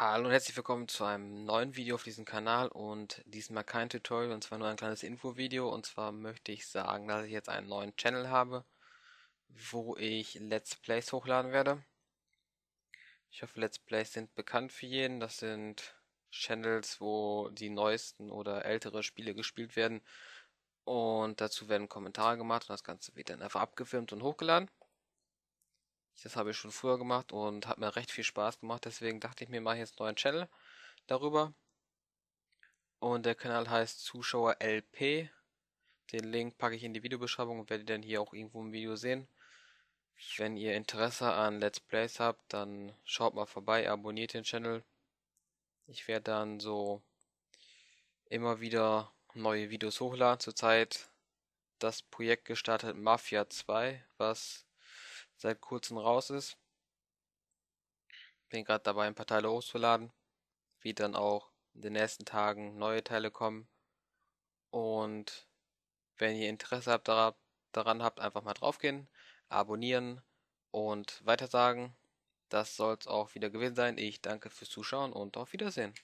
Hallo und herzlich willkommen zu einem neuen Video auf diesem Kanal und diesmal kein Tutorial und zwar nur ein kleines Infovideo und zwar möchte ich sagen, dass ich jetzt einen neuen Channel habe, wo ich Let's Plays hochladen werde. Ich hoffe Let's Plays sind bekannt für jeden, das sind Channels, wo die neuesten oder ältere Spiele gespielt werden und dazu werden Kommentare gemacht und das Ganze wird dann einfach abgefilmt und hochgeladen. Das habe ich schon früher gemacht und hat mir recht viel Spaß gemacht. Deswegen dachte ich mir, mache ich jetzt einen neuen Channel darüber. Und der Kanal heißt Zuschauer LP. Den Link packe ich in die Videobeschreibung und werdet dann hier auch irgendwo im Video sehen. Wenn ihr Interesse an Let's Plays habt, dann schaut mal vorbei, abonniert den Channel. Ich werde dann so immer wieder neue Videos hochladen. Zurzeit das Projekt gestartet Mafia 2, was seit kurzem raus ist. Bin gerade dabei, ein paar Teile hochzuladen, wie dann auch in den nächsten Tagen neue Teile kommen. Und wenn ihr Interesse habt, daran habt, einfach mal draufgehen, abonnieren und weitersagen. Das soll es auch wieder gewesen sein. Ich danke fürs Zuschauen und auf Wiedersehen.